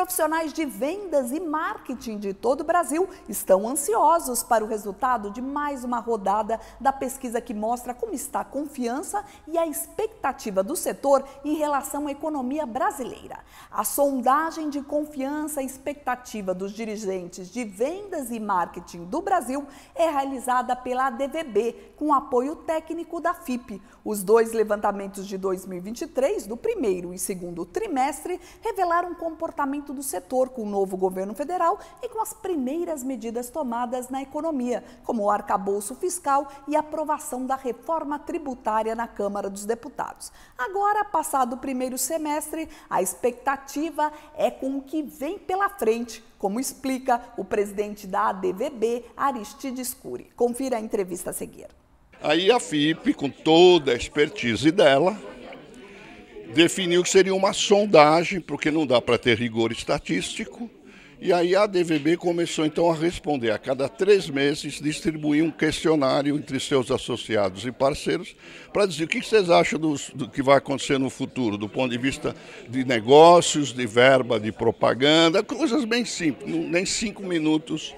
profissionais de vendas e marketing de todo o Brasil estão ansiosos para o resultado de mais uma rodada da pesquisa que mostra como está a confiança e a expectativa do setor em relação à economia brasileira. A sondagem de confiança e expectativa dos dirigentes de vendas e marketing do Brasil é realizada pela ADVB, com apoio técnico da FIP. Os dois levantamentos de 2023, do primeiro e segundo trimestre, revelaram comportamento do setor com o novo governo federal e com as primeiras medidas tomadas na economia, como o arcabouço fiscal e a aprovação da reforma tributária na Câmara dos Deputados. Agora, passado o primeiro semestre, a expectativa é com o que vem pela frente, como explica o presidente da ADVB, Aristides Cury. Confira a entrevista a seguir. Aí a FIP, com toda a expertise dela, definiu que seria uma sondagem, porque não dá para ter rigor estatístico. E aí a DVB começou então a responder a cada três meses, distribuir um questionário entre seus associados e parceiros para dizer o que vocês acham do, do, que vai acontecer no futuro, do ponto de vista de negócios, de verba, de propaganda, coisas bem simples, nem cinco minutos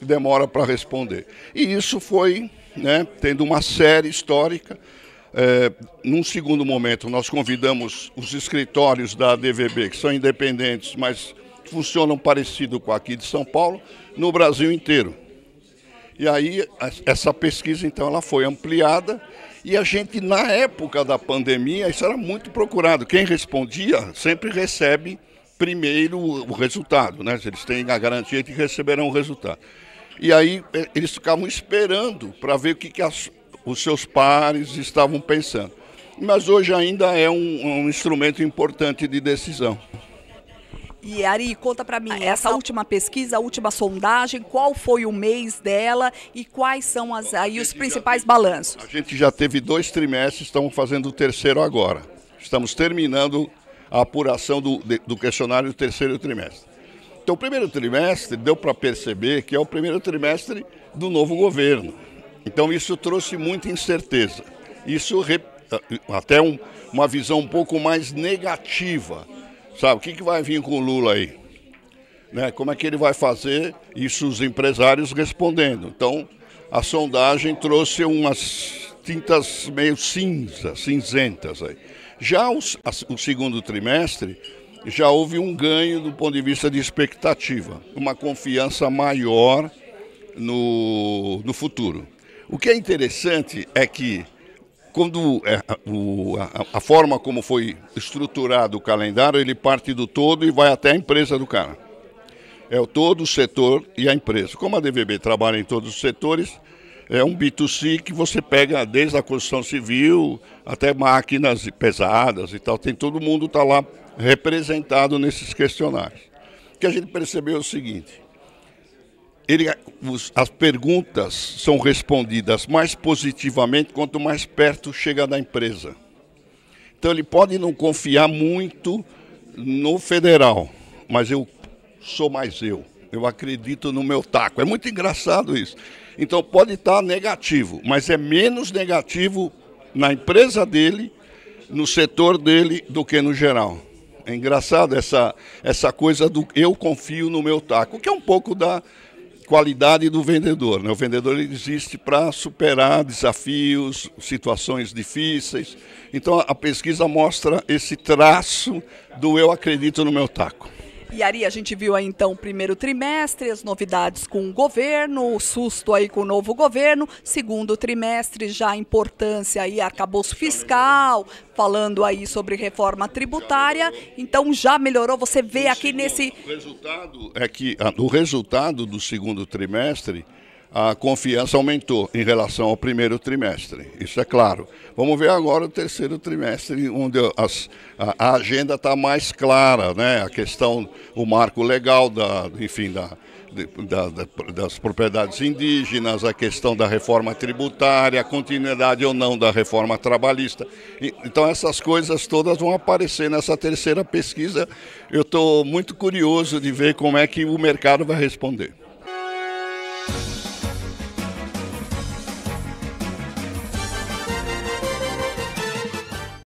demora para responder. E isso foi, né, tendo uma série histórica é, num segundo momento, nós convidamos os escritórios da DVB, que são independentes, mas funcionam parecido com aqui de São Paulo, no Brasil inteiro. E aí, essa pesquisa, então, ela foi ampliada e a gente, na época da pandemia, isso era muito procurado. Quem respondia sempre recebe primeiro o resultado, né? Eles têm a garantia de que receberão o resultado. E aí, eh, eles ficavam esperando para ver o que, que as os seus pares estavam pensando. Mas hoje ainda é um, um instrumento importante de decisão. E Ari, conta para mim, ah, essa... última pesquisa, a última sondagem, qual foi o mês dela e quais são as, aí os principais teve, balanços? A gente já teve dois trimestres, estamos fazendo o terceiro agora. Estamos terminando a apuração do, do questionário do terceiro trimestre. Então, o primeiro trimestre deu para perceber que é o primeiro trimestre do novo governo. Então isso trouxe muita incerteza. Isso ah, até um, uma visão um pouco mais negativa. Sabe, o que, que vai vir com o Lula aí? Né? Como é que ele vai fazer? Isso os empresários respondendo. Então, a sondagem trouxe umas tintas meio cinzas, cinzentas aí. Já os, o segundo trimestre, já houve um ganho do ponto de vista de expectativa, uma confiança maior no, no futuro. O que é interessante é que quando é, a, forma como foi estruturado o calendário, ele parte do todo e vai até a empresa do cara. É o todo, o setor e a empresa. Como a DVB trabalha em todos os setores, é um B2C que você pega desde a construção civil até máquinas pesadas e tal. Tem todo mundo está lá representado nesses questionários. O que a gente percebeu é o seguinte: ele, os, as perguntas são respondidas mais positivamente quanto mais perto chega da empresa. Então ele pode não confiar muito no federal, mas eu sou mais eu. Eu acredito no meu taco. É muito engraçado isso. Então pode estar negativo, mas é menos negativo na empresa dele, no setor dele, do que no geral. É engraçado essa, essa coisa do eu confio no meu taco, que é um pouco da, qualidade do vendedor. Né? O vendedor existe para superar desafios, situações difíceis. Então a pesquisa mostra esse traço do eu acredito no meu taco. E Ari, a gente viu aí então o primeiro trimestre, as novidades com o governo, o susto aí com o novo governo, segundo trimestre já a importância aí arcabouço fiscal, falando aí sobre reforma tributária, então já melhorou, você vê aqui nesse... O resultado é que ah, o resultado do segundo trimestre a confiança aumentou em relação ao primeiro trimestre, isso é claro. Vamos ver agora o terceiro trimestre, onde as, a, a, agenda está mais clara, né? A questão, o marco legal da, enfim, da, da, da, das propriedades indígenas, a questão da reforma tributária, a continuidade ou não da reforma trabalhista. E, então, essas coisas todas vão aparecer nessa terceira pesquisa. Eu estou muito curioso de ver como é que o mercado vai responder.